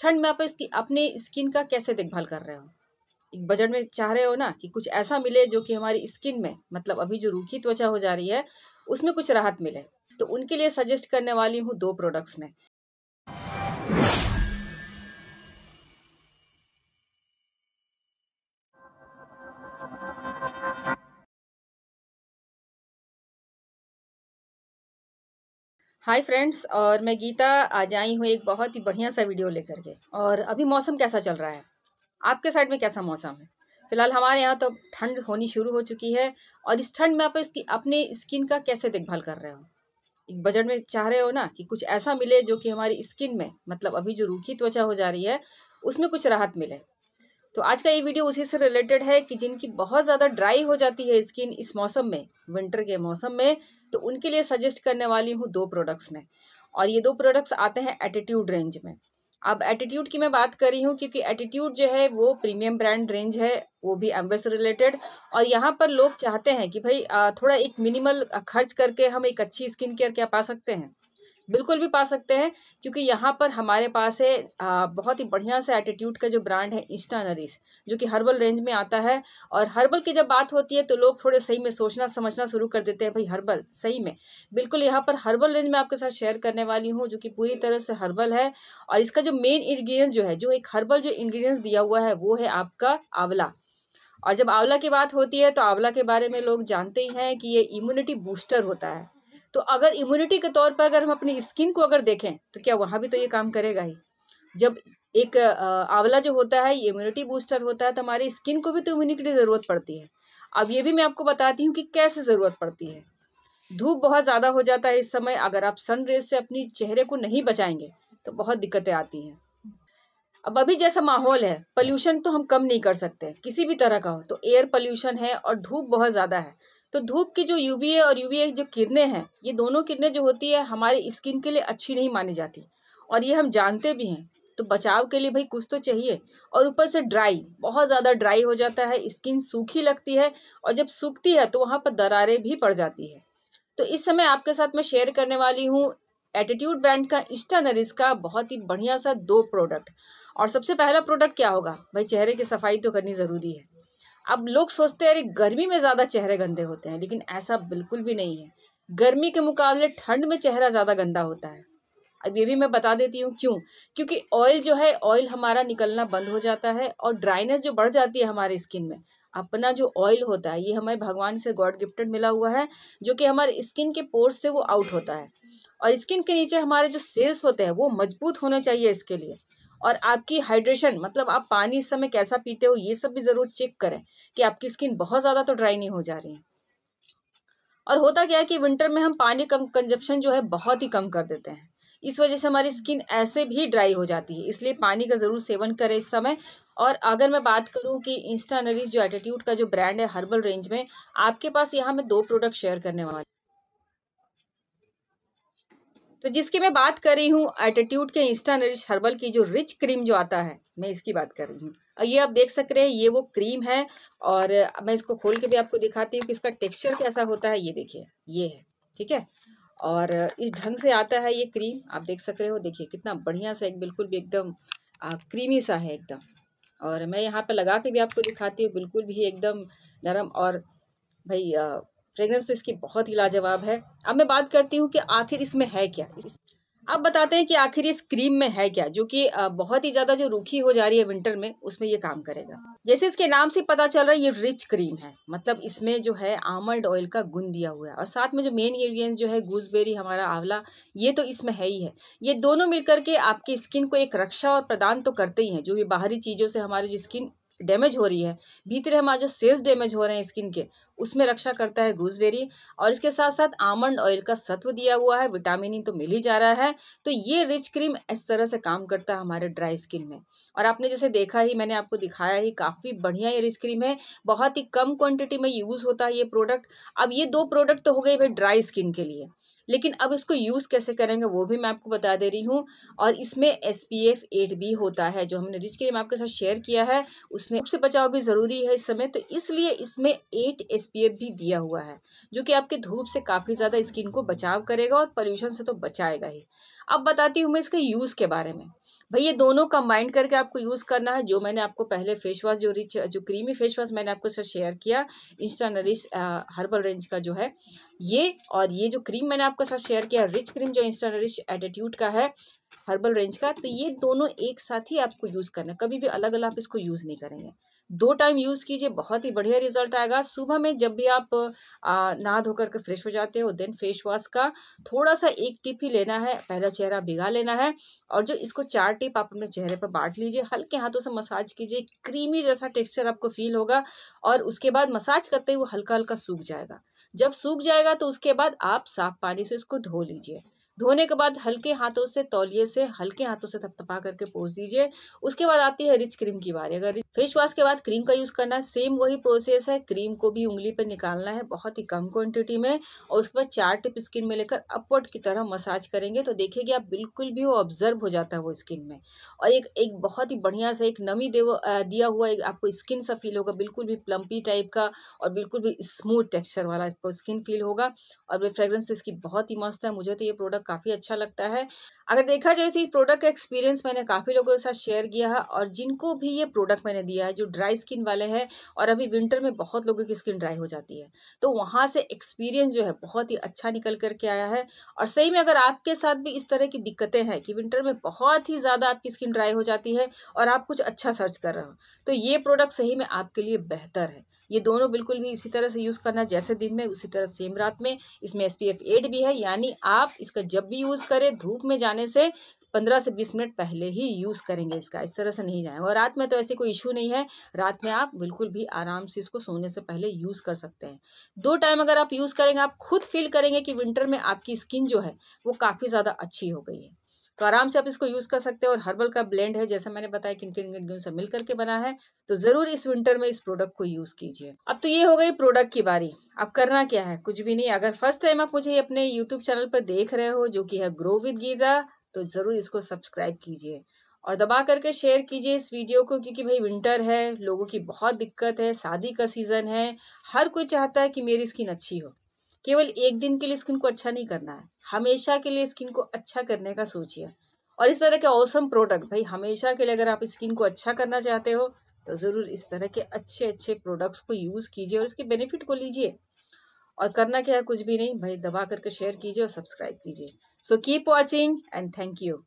ठंड में आप इसकी अपने स्किन का कैसे देखभाल कर रहे हो एक बजट में चाह रहे हो ना कि कुछ ऐसा मिले जो कि हमारी स्किन में मतलब अभी जो रूखी त्वचा हो जा रही है उसमें कुछ राहत मिले तो उनके लिए सजेस्ट करने वाली हूँ दो प्रोडक्ट्स में हाय फ्रेंड्स और मैं गीता आज आई हूँ एक बहुत ही बढ़िया सा वीडियो लेकर के और अभी मौसम कैसा चल रहा है आपके साइड में कैसा मौसम है फिलहाल हमारे यहाँ तो ठंड होनी शुरू हो चुकी है और इस ठंड में आप इसकी अपने स्किन का कैसे देखभाल कर रहे हो एक बजट में चाह रहे हो ना कि कुछ ऐसा मिले जो कि हमारी स्किन में मतलब अभी जो रूखी त्वचा हो जा रही है उसमें कुछ राहत मिले तो आज का ये वीडियो उसी से रिलेटेड है कि जिनकी बहुत ज़्यादा ड्राई हो जाती है स्किन इस मौसम में विंटर के मौसम में तो उनके लिए सजेस्ट करने वाली हूँ दो प्रोडक्ट्स में और ये दो प्रोडक्ट्स आते हैं एटीट्यूड रेंज में अब एटीट्यूड की मैं बात कर रही हूँ क्योंकि एटीट्यूड जो है वो प्रीमियम ब्रांड रेंज है वो भी एम्बेस रिलेटेड और यहाँ पर लोग चाहते हैं कि भाई थोड़ा एक मिनिमल खर्च करके हम एक अच्छी स्किन केयर क्या पा सकते हैं बिल्कुल भी पा सकते हैं क्योंकि यहाँ पर हमारे पास है बहुत ही बढ़िया से एटीट्यूड का जो ब्रांड है इंस्टा नरिस जो कि हर्बल रेंज में आता है और हर्बल की जब बात होती है तो लोग थोड़े सही में सोचना समझना शुरू कर देते हैं भाई हर्बल सही में बिल्कुल यहाँ पर हर्बल रेंज में आपके साथ शेयर करने वाली हूँ जो कि पूरी तरह से हर्बल है और इसका जो मेन इन्ग्रीडियंट जो है जो एक हर्बल जो इन्ग्रीडियंट्स दिया हुआ है वो है आपका आंवला और जब आंवला की बात होती है तो आंवला के बारे में लोग जानते ही हैं कि ये इम्यूनिटी बूस्टर होता है तो अगर इम्यूनिटी के तौर पर अगर हम अपनी स्किन को अगर देखें तो क्या वहां भी तो ये काम करेगा ही जब एक आंवला जो होता है ये इम्यूनिटी बूस्टर होता है तो हमारी स्किन को भी तो इम्यूनिटी की ज़रूरत पड़ती है अब ये भी मैं आपको बताती हूँ कि कैसे ज़रूरत पड़ती है धूप बहुत ज़्यादा हो जाता है इस समय अगर आप सन रेज से अपनी चेहरे को नहीं बचाएंगे तो बहुत दिक्कतें आती हैं अब अभी जैसा माहौल है पॉल्यूशन तो हम कम नहीं कर सकते किसी भी तरह का हो तो एयर पॉल्यूशन है और धूप बहुत ज़्यादा है तो धूप की जो यूवीए और यूवीए जो किरणें हैं ये दोनों किरणें जो होती है हमारे स्किन के लिए अच्छी नहीं मानी जाती और ये हम जानते भी हैं तो बचाव के लिए भाई कुछ तो चाहिए और ऊपर से ड्राई बहुत ज़्यादा ड्राई हो जाता है स्किन सूखी लगती है और जब सूखती है तो वहाँ पर दरारें भी पड़ जाती है तो इस समय आपके साथ मैं शेयर करने वाली हूँ एटीट्यूड ब्रांड का इंस्टा नरिस का बहुत ही बढ़िया सा दो प्रोडक्ट और सबसे पहला प्रोडक्ट क्या होगा भाई चेहरे की सफाई तो करनी ज़रूरी है अब लोग सोचते हैं अरे गर्मी में ज़्यादा चेहरे गंदे होते हैं लेकिन ऐसा बिल्कुल भी नहीं है गर्मी के मुकाबले ठंड में चेहरा ज़्यादा गंदा होता है अब ये भी मैं बता देती हूँ क्यों क्योंकि ऑयल जो है ऑयल हमारा निकलना बंद हो जाता है और ड्राइनेस जो बढ़ जाती है हमारे स्किन में अपना जो ऑयल होता है ये हमारे भगवान से गॉड गिफ्टेड मिला हुआ है जो कि हमारे स्किन के पोर्स से वो आउट होता है और स्किन के नीचे हमारे जो सेल्स होते हैं वो मजबूत होने चाहिए इसके लिए और आपकी हाइड्रेशन मतलब आप पानी इस समय कैसा पीते हो ये सब भी ज़रूर चेक करें कि आपकी स्किन बहुत ज़्यादा तो ड्राई नहीं हो जा रही है और होता क्या है कि विंटर में हम पानी कम कंजप्शन जो है बहुत ही कम कर देते हैं इस वजह से हमारी स्किन ऐसे भी ड्राई हो जाती है इसलिए पानी का ज़रूर सेवन करें इस समय और अगर मैं बात करूं कि इंस्टा जो एटीट्यूड का जो ब्रांड है हर्बल रेंज में आपके पास यहाँ मैं दो प्रोडक्ट शेयर करने वाली तो जिसकी मैं बात कर रही हूँ एटीट्यूड के इंस्टा नरिश हर्बल की जो रिच क्रीम जो आता है मैं इसकी बात कर रही हूँ ये आप देख सक रहे हैं ये वो क्रीम है और मैं इसको खोल के भी आपको दिखाती हूँ कि इसका टेक्सचर कैसा होता है ये देखिए ये है ठीक है और इस ढंग से आता है ये क्रीम आप देख सक रहे हो देखिए कितना बढ़िया सा एक बिल्कुल भी एकदम क्रीमी सा है एकदम और मैं यहाँ पर लगा के भी आपको दिखाती हूँ बिल्कुल भी एकदम नरम और भाई फ्रेगरेंस तो इसकी बहुत ही लाजवाब है अब मैं बात करती हूँ कि आखिर इसमें है क्या इस... अब बताते हैं कि आखिर इस क्रीम में है क्या जो कि बहुत ही ज़्यादा जो रूखी हो जा रही है विंटर में उसमें ये काम करेगा जैसे इसके नाम से पता चल रहा है ये रिच क्रीम है मतलब इसमें जो है आमंड ऑयल का गुण दिया हुआ है और साथ में जो मेन इंग्रीडियंट जो है गूसबेरी हमारा आंवला ये तो इसमें है ही है ये दोनों मिलकर के आपकी स्किन को एक रक्षा और प्रदान तो करते ही है जो भी बाहरी चीज़ों से हमारी जो स्किन डैमेज हो रही है भीतर हमारे जो सेल्स डैमेज हो रहे हैं स्किन के उसमें रक्षा करता है गूसबेरी और इसके साथ साथ आमंड ऑयल का सत्व दिया हुआ है विटामिन ई e तो मिल ही जा रहा है तो ये रिच क्रीम इस तरह से काम करता है हमारे ड्राई स्किन में और आपने जैसे देखा ही मैंने आपको दिखाया ही काफ़ी बढ़िया ये रिच क्रीम है बहुत ही कम क्वांटिटी में यूज़ होता है ये प्रोडक्ट अब ये दो प्रोडक्ट तो हो गए भाई ड्राई स्किन के लिए लेकिन अब इसको यूज़ कैसे करेंगे वो भी मैं आपको बता दे रही हूँ और इसमें एस पी एफ एट भी होता है जो हमने रिच क्रीम आपके साथ शेयर किया है उसमें सबसे बचाव भी ज़रूरी है इस समय तो इसलिए इसमें एट एस एसपीएफ भी दिया हुआ है जो कि आपके धूप से काफ़ी ज़्यादा स्किन को बचाव करेगा और पॉल्यूशन से तो बचाएगा ही अब बताती हूँ मैं इसके यूज़ के बारे में भाई ये दोनों कंबाइंड करके आपको यूज़ करना है जो मैंने आपको पहले फेस वॉश जो रिच जो क्रीमी फेस वॉश मैंने आपको साथ शेयर किया इंस्टा नरिश हर्बल रेंज का जो है ये और ये जो क्रीम मैंने आपके साथ शेयर किया रिच क्रीम जो इंस्टा नरिश एटीट्यूड का है हर्बल रेंज का तो ये दोनों एक साथ ही आपको यूज़ करना कभी भी अलग अलग आप इसको यूज़ नहीं करेंगे दो टाइम यूज़ कीजिए बहुत ही बढ़िया रिजल्ट आएगा सुबह में जब भी आप नहा धोकर के फ्रेश हो जाते हो देन फेस वॉश का थोड़ा सा एक टिप ही लेना है पहला चेहरा भिगा लेना है और जो इसको चार टिप आप अपने चेहरे पर बांट लीजिए हल्के हाथों से मसाज कीजिए क्रीमी जैसा टेक्सचर आपको फील होगा और उसके बाद मसाज करते ही वो हल्का हल्का सूख जाएगा जब सूख जाएगा तो उसके बाद आप साफ पानी से इसको धो लीजिए धोने के बाद हल्के हाथों से तौलिए से हल्के हाथों से थपथपा करके पोस दीजिए उसके बाद आती है रिच क्रीम की बारी अगर फेस वॉश के बाद क्रीम का यूज़ करना है सेम वही प्रोसेस है क्रीम को भी उंगली पर निकालना है बहुत ही कम क्वांटिटी में और उसके बाद चार टिप स्किन में लेकर अपवर्ड की तरह मसाज करेंगे तो देखिएगा आप बिल्कुल भी वो ऑब्जर्व हो जाता है वो स्किन में और एक एक बहुत ही बढ़िया सा एक नमी दे दिया हुआ एक आपको स्किन सा फील होगा बिल्कुल भी प्लम्पी टाइप का और बिल्कुल भी स्मूथ टेक्स्चर वाला आपको स्किन फील होगा और फ्रेग्रेंस तो इसकी बहुत ही मस्त है मुझे तो ये प्रोडक्ट काफ़ी अच्छा लगता है अगर देखा जाए तो इस प्रोडक्ट का एक्सपीरियंस मैंने काफ़ी लोगों के साथ शेयर किया है और जिनको भी ये प्रोडक्ट मैंने दिया है जो ड्राई स्किन वाले हैं और अभी विंटर में बहुत लोगों की स्किन ड्राई हो जाती है तो वहाँ से एक्सपीरियंस जो है बहुत ही अच्छा निकल करके आया है और सही में अगर आपके साथ भी इस तरह की दिक्कतें हैं कि विंटर में बहुत ही ज़्यादा आपकी स्किन ड्राई हो जाती है और आप कुछ अच्छा सर्च कर रहे हो तो ये प्रोडक्ट सही में आपके लिए बेहतर है ये दोनों बिल्कुल भी इसी तरह से यूज़ करना जैसे दिन में उसी तरह सेम रात में इसमें एस पी भी है यानी आप इसका जब भी यूज़ करें धूप में जाने से पंद्रह से बीस मिनट पहले ही यूज़ करेंगे इसका इस तरह से नहीं जाएंगे और रात में तो ऐसे कोई इशू नहीं है रात में आप बिल्कुल भी आराम से इसको सोने से पहले यूज़ कर सकते हैं दो टाइम अगर आप यूज़ करेंगे आप खुद फील करेंगे कि विंटर में आपकी स्किन जो है वो काफ़ी ज़्यादा अच्छी हो गई है तो आराम से आप इसको यूज़ कर सकते हैं और हर्बल का ब्लेंड है जैसा मैंने बताया किन किन गेहूँ से मिल करके बना है तो ज़रूर इस विंटर में इस प्रोडक्ट को यूज़ कीजिए अब तो ये हो गई प्रोडक्ट की बारी अब करना क्या है कुछ भी नहीं अगर फर्स्ट टाइम आप मुझे अपने यूट्यूब चैनल पर देख रहे हो जो कि है ग्रो विद गीजा तो ज़रूर इसको सब्सक्राइब कीजिए और दबा करके शेयर कीजिए इस वीडियो को क्योंकि भाई विंटर है लोगों की बहुत दिक्कत है शादी का सीज़न है हर कोई चाहता है कि मेरी स्किन अच्छी हो केवल एक दिन के लिए स्किन को अच्छा नहीं करना है हमेशा के लिए स्किन को अच्छा करने का सोचिए और इस तरह के औसम प्रोडक्ट भाई हमेशा के लिए अगर आप स्किन को अच्छा करना चाहते हो तो ज़रूर इस तरह के अच्छे अच्छे प्रोडक्ट्स को यूज़ कीजिए और इसके बेनिफिट को लीजिए और करना क्या है कुछ भी नहीं भाई दबा करके शेयर कीजिए और सब्सक्राइब कीजिए so keep watching and thank you